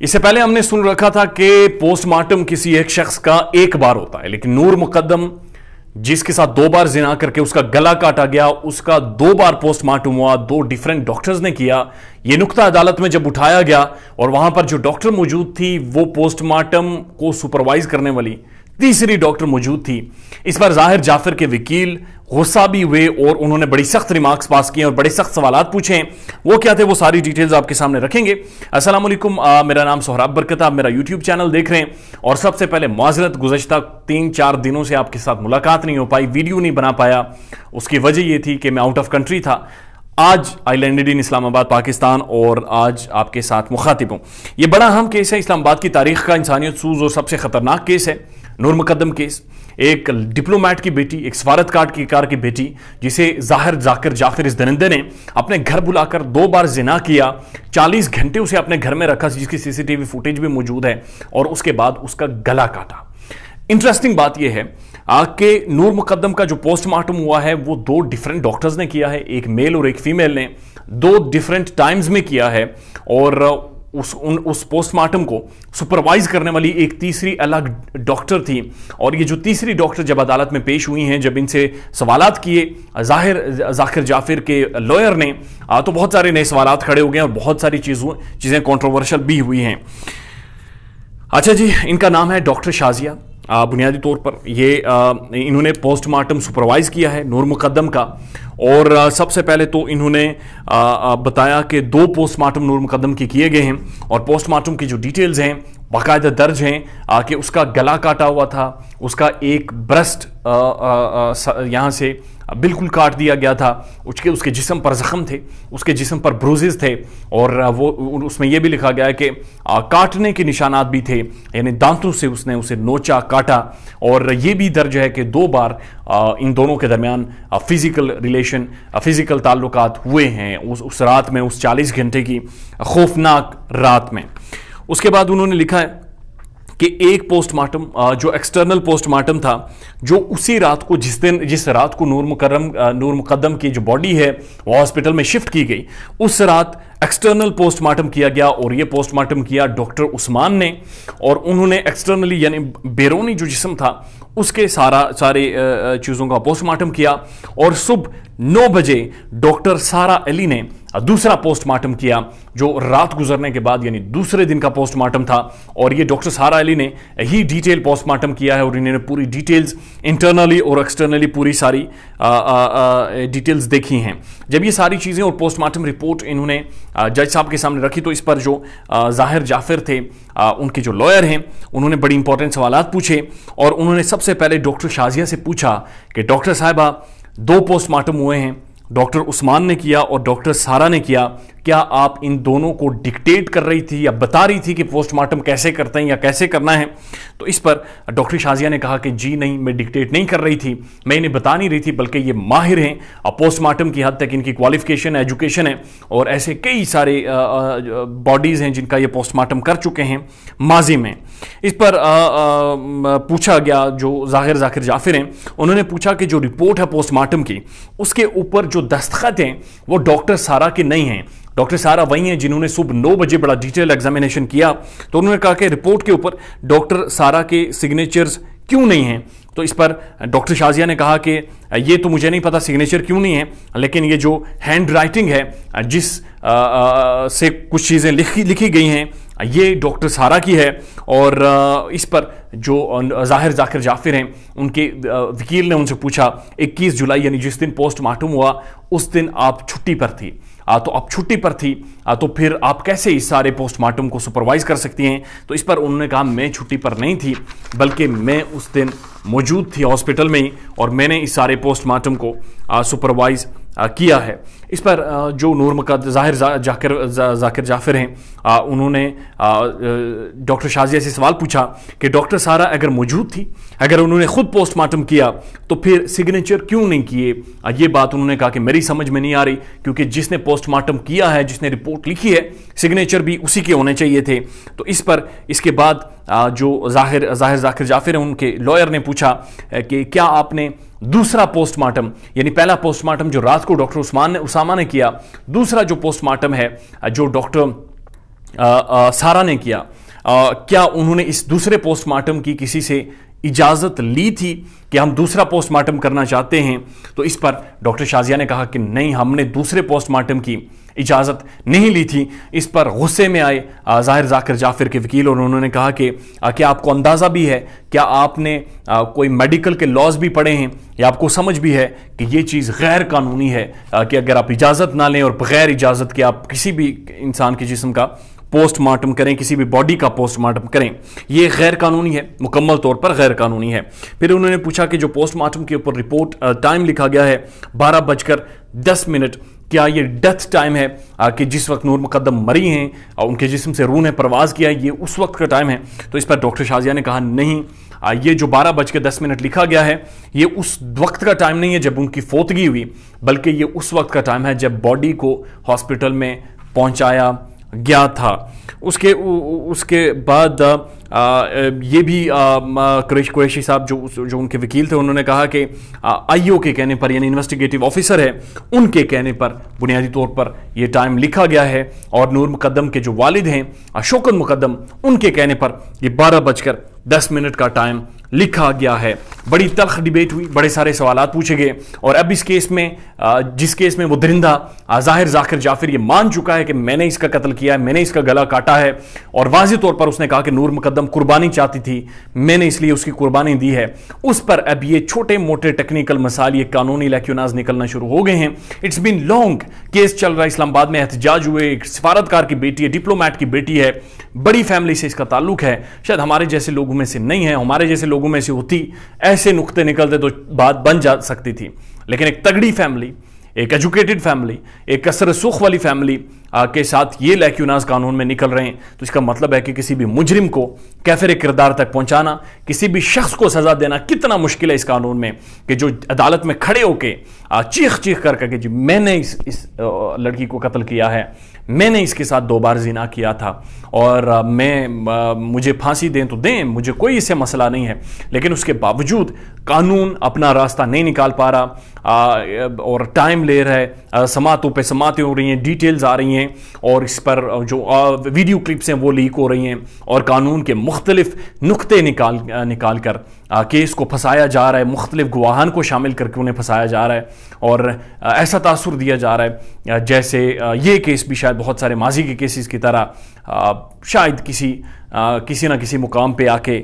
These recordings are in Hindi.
इससे पहले हमने सुन रखा था कि पोस्टमार्टम किसी एक शख्स का एक बार होता है लेकिन नूर मुकदम जिसके साथ दो बार जिना करके उसका गला काटा गया उसका दो बार पोस्टमार्टम हुआ दो डिफरेंट डॉक्टर्स ने किया यह नुकता अदालत में जब उठाया गया और वहां पर जो डॉक्टर मौजूद थी वो पोस्टमार्टम को सुपरवाइज करने वाली तीसरी डॉक्टर मौजूद थी इस पर जाहिर जाफर के वकील गुस्सा भी हुए और उन्होंने बड़ी सख्त रिमार्क्स पास किए और बड़े सख्त सवाल पूछे वो क्या थे वो सारी डिटेल्स आपके सामने रखेंगे असल मेरा नाम सोहराब बरकत आप मेरा यूट्यूब चैनल देख रहे हैं और सबसे पहले माजरत गुजशत तीन चार दिनों से आपके साथ मुलाकात नहीं हो पाई वीडियो नहीं बना पाया उसकी वजह यह थी कि मैं आउट ऑफ कंट्री था आज I landed in Islamabad Pakistan और आज आपके साथ मुखातिब हूँ ये बड़ा अहम केस है इस्लामाबाद की तारीख का इंसानियत सूज और सबसे ख़तरनाक केस है नूर मुकदम केस एक डिप्लोमेट की बेटी एक कार्ड की कार की बेटी जिसे जाहिर जाकिर जाकिर इस दरिंदे ने अपने घर बुलाकर दो बार जिना किया 40 घंटे उसे अपने घर में रखा जिसकी सीसीटीवी फुटेज भी मौजूद है और उसके बाद उसका गला काटा इंटरेस्टिंग बात यह है कि नूर मुकदम का जो पोस्टमार्टम हुआ है वो दो डिफरेंट डॉक्टर्स ने किया है एक मेल और एक फीमेल ने दो डिफरेंट टाइम्स में किया है और उस उन उस पोस्टमार्टम को सुपरवाइज करने वाली एक तीसरी अलग डॉक्टर थी और ये जो तीसरी डॉक्टर जब अदालत में पेश हुई हैं जब इनसे सवाल किए जाहिर जाकिर जाफिर के लॉयर ने आ, तो बहुत सारे नए सवाल खड़े हो गए और बहुत सारी चीज़ों चीज़ें कॉन्ट्रोवर्शल भी हुई हैं अच्छा जी इनका नाम है डॉक्टर शाजिया बुनियादी तौर पर ये इन्होंने पोस्टमार्टम सुपरवाइज़ किया है नूर मुकदम का और सबसे पहले तो इन्होंने बताया कि दो पोस्टमार्टम नूर मुकदम के किए गए हैं और पोस्टमार्टम की जो डिटेल्स हैं बाकायदा दर्ज हैं कि उसका गला काटा हुआ था उसका एक ब्रस्ट यहाँ से बिल्कुल काट दिया गया था उसके उसके जिसम पर जख्म थे उसके जिसम पर ब्रोजेज थे और वो उसमें यह भी लिखा गया कि काटने के निशानात भी थे यानी दांतों से उसने उसे नोचा काटा और ये भी दर्ज है कि दो बार इन दोनों के दरमियान फ़िज़िकल रिलेशन फ़िज़िकल ताल्लुक हुए हैं उस उस रात में उस चालीस घंटे की खौफनाक रात में उसके बाद उन्होंने लिखा है कि एक पोस्टमार्टम जो एक्सटर्नल पोस्टमार्टम था जो उसी रात को जिस दिन जिस रात को नूर मुकरम नूर मुकदम की जो बॉडी है वो हॉस्पिटल में शिफ्ट की गई उस रात एक्सटर्नल पोस्टमार्टम किया गया और ये पोस्टमार्टम किया डॉक्टर उस्मान ने और उन्होंने एक्सटर्नली यानी बेरोनी जो जिसम था उसके सारा सारे चीज़ों का पोस्टमार्टम किया और सुबह नौ बजे डॉक्टर सारा अली ने दूसरा पोस्टमार्टम किया जो रात गुजरने के बाद यानी दूसरे दिन का पोस्टमार्टम था और ये डॉक्टर सारा अली ने ही डिटेल पोस्टमार्टम किया है और इन्होंने पूरी डिटेल्स इंटरनली और एक्सटर्नली पूरी सारी डिटेल्स देखी हैं जब ये सारी चीज़ें और पोस्टमार्टम रिपोर्ट इन्होंने जज साहब के सामने रखी तो इस पर जो जाहिर जाफिर थे उनके जो लॉयर हैं उन्होंने बड़ी इंपॉर्टेंट सवाल पूछे और उन्होंने सबसे पहले डॉक्टर शाजिया से पूछा कि डॉक्टर साहबा दो पोस्टमार्टम हुए हैं डॉक्टर उस्मान ने किया और डॉक्टर सारा ने किया क्या आप इन दोनों को डिक्टेट कर रही थी या बता रही थी कि पोस्टमार्टम कैसे करते हैं या कैसे करना है तो इस पर डॉक्टर शाजिया ने कहा कि जी नहीं मैं डिक्टेट नहीं कर रही थी मैं इन्हें बता नहीं रही थी बल्कि ये माहिर हैं और पोस्टमार्टम की हद तक इनकी क्वालिफिकेशन एजुकेशन है और ऐसे कई सारे बॉडीज़ हैं जिनका ये पोस्टमार्टम कर चुके हैं माजी में इस पर आ, आ, पूछा गया जो जाहिर जाकिर जाफिर हैं उन्होंने पूछा कि जो रिपोर्ट है पोस्टमार्टम की उसके ऊपर जो दस्तखत हैं वो डॉक्टर सारा के नहीं हैं डॉक्टर सारा वही हैं जिन्होंने सुबह नौ बजे बड़ा डिटेल एग्जामिनेशन किया तो उन्होंने कहा कि रिपोर्ट के ऊपर डॉक्टर सारा के सिग्नेचर्स क्यों नहीं हैं तो इस पर डॉक्टर शाजिया ने कहा कि ये तो मुझे नहीं पता सिग्नेचर क्यों नहीं है लेकिन ये जो हैंड राइटिंग है जिस आ, आ, से कुछ चीज़ें लिखी लिखी गई हैं ये डॉक्टर सारा की है और इस पर जो जाहिर जाकिर जाफिर हैं उनके वकील ने उनसे पूछा 21 जुलाई यानी जिस दिन पोस्टमार्टम हुआ उस दिन आप छुट्टी पर थी आ, तो आप छुट्टी पर थी आ, तो फिर आप कैसे इस सारे पोस्टमार्टम को सुपरवाइज कर सकती हैं तो इस पर उन्होंने कहा मैं छुट्टी पर नहीं थी बल्कि मैं उस दिन मौजूद थी हॉस्पिटल में ही और मैंने इस सारे पोस्टमार्टम को सुपरवाइज़ किया है इस पर जो नूर मुका जाहिर जा, जाकिर जाकिर जाफिर हैं उन्होंने डॉक्टर शाजिया से सवाल पूछा कि डॉक्टर सारा अगर मौजूद थी अगर उन्होंने खुद पोस्टमार्टम किया तो फिर सिग्नेचर क्यों नहीं किए ये बात उन्होंने कहा कि मेरी समझ में नहीं आ रही क्योंकि जिसने पोस्टमार्टम किया है जिसने रिपोर्ट लिखी है सिग्नेचर भी उसी के होने चाहिए थे तो इस पर इसके बाद जो जाहिर जाहिर जाकिर जाफिर हैं उनके लॉयर ने पूछा कि क्या आपने दूसरा पोस्टमार्टम यानी पहला पोस्टमार्टम जो रात को डॉक्टर उस्मान ने उसामा ने किया दूसरा जो पोस्टमार्टम है जो डॉक्टर सारा ने किया आ, क्या उन्होंने इस दूसरे पोस्टमार्टम की किसी से इजाज़त ली थी कि हम दूसरा पोस्टमार्टम करना चाहते हैं तो इस पर डॉक्टर शाजिया ने कहा कि नहीं हमने दूसरे पोस्टमार्टम की इजाज़त नहीं ली थी इस पर गुस्से में आए ज़ाहिर जाकिर जाफिर के वकील और उन्होंने कहा कि क्या आपको अंदाज़ा भी है क्या आपने कोई मेडिकल के लॉज भी पढ़े हैं या आपको समझ भी है कि ये चीज़ गैर कानूनी है कि अगर आप इजाज़त ना लें और बग़ैर इजाज़त के आप किसी भी इंसान के जिसम का पोस्टमार्टम करें किसी भी बॉडी का पोस्टमार्टम करें यह गैर कानूनी है मुकम्मल तौर पर गैर कानूनी है फिर उन्होंने पूछा कि जो पोस्टमार्टम के ऊपर रिपोर्ट टाइम लिखा गया है बारह बजकर दस मिनट क्या ये डेथ टाइम है कि जिस वक्त नूर मुकदम मरी हैं और उनके जिसम से रूह ने परवाज़ किया ये उस वक्त का टाइम है तो इस पर डॉक्टर शाजिया ने कहा नहीं ये जो बारह बज के दस मिनट लिखा गया है ये उस वक्त का टाइम नहीं है जब उनकी फोतगी हुई बल्कि ये उस वक्त का टाइम है जब बॉडी को हॉस्पिटल में पहुंचाया गया था उसके उ, उसके बाद आ, ये भी करेश कुरैशी साहब जो जो उनके वकील थे उन्होंने कहा कि आईओ के कहने पर यानी इन्वेस्टिगेटिव ऑफिसर है उनके कहने पर बुनियादी तौर पर यह टाइम लिखा गया है और नूर मुकदम के जो वालिद हैं अशोकन मुकदम उनके कहने पर यह बारह बजकर दस मिनट का टाइम लिखा गया है बड़ी तलख डिबेट हुई बड़े सारे सवाल पूछे गए और अब इस केस में जिस केस में वो दरिंदा जाहिर जाकिर जाफिर ये मान चुका है कि मैंने इसका कत्ल किया है मैंने इसका गला काटा है और वाज तौर पर उसने कहा कि नूर मुकदम कुर्बानी चाहती थी मैंने इसलिए उसकी कुर्बानी दी है उस पर अब ये छोटे मोटे टेक्निकल मसाल ये कानूनी लैक्यूनाज निकलना शुरू हो गए हैं इट्स बिन लॉन्ग केस चल रहा है इस्लामाबाद में एहतजाज हुए एक सफारतकार की बेटी है डिप्लोमैट की बेटी है बड़ी फैमिली से इसका ताल्लुक है शायद हमारे जैसे लोगों में से नहीं है हमारे जैसे लोग लोगों में से होती ऐसे नुकते निकलते तो बात बन जा सकती थी लेकिन एक तगड़ी फैमिली एक एजुकेटेड फैमिली एक कसर सुख वाली फैमिली के साथ ये लैक्यूनाज कानून में निकल रहे हैं तो इसका मतलब है कि किसी भी मुजरिम को कैफिर किरदार तक पहुंचाना किसी भी शख्स को सज़ा देना कितना मुश्किल है इस कानून में कि जो अदालत में खड़े होके चीख चीख कर करके जी मैंने इस इस लड़की को कत्ल किया है मैंने इसके साथ दो बार जीना किया था और मैं मुझे फांसी दें तो दें मुझे कोई इससे मसला नहीं है लेकिन उसके बावजूद कानून अपना रास्ता नहीं निकाल पा रहा और टाइम ले रहा है समातों पे समातें हो रही हैं डिटेल्स आ रही हैं और इस पर जो वीडियो क्लिप्स हैं वो लीक हो रही हैं और कानून के मुख्तलिफ नुक्ते निकाल निकाल कर केस को फंसाया जा रहा है मुख्तलिफ गुवाहन को शामिल करके उन्हें फंसाया जा रहा है और ऐसा तासर दिया जा रहा है जैसे ये केस भी शायद बहुत सारे माजी के केसेस की तरह शायद किसी किसी ना किसी मुकाम पे आके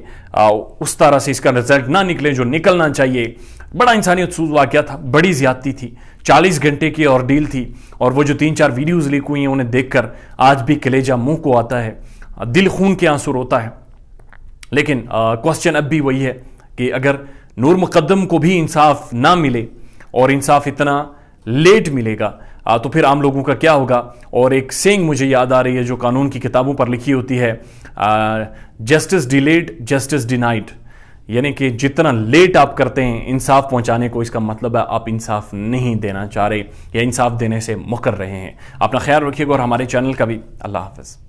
उस तरह से इसका रिजल्ट ना निकले जो निकलना चाहिए बड़ा इंसानियत सूज वाक़ था बड़ी ज्यादती थी चालीस घंटे की और डील थी और वो जो तीन चार वीडियोज़ लीक हुई हैं उन्हें देखकर आज भी कलेजा मुंह को आता है दिल खून के आंसू रोता है लेकिन क्वेश्चन अब भी वही है कि अगर नूर मुकदम को भी इंसाफ ना मिले और इंसाफ इतना लेट मिलेगा आ, तो फिर आम लोगों का क्या होगा और एक सेंग मुझे याद आ रही है जो कानून की किताबों पर लिखी होती है जस्टिस डिलेड जस्टिस डिनाइड यानी कि जितना लेट आप करते हैं इंसाफ पहुंचाने को इसका मतलब है आप इंसाफ नहीं देना चाह रहे या इंसाफ देने से मुकर रहे हैं अपना ख्याल रखिएगा और हमारे चैनल का भी अल्लाह हाफिज़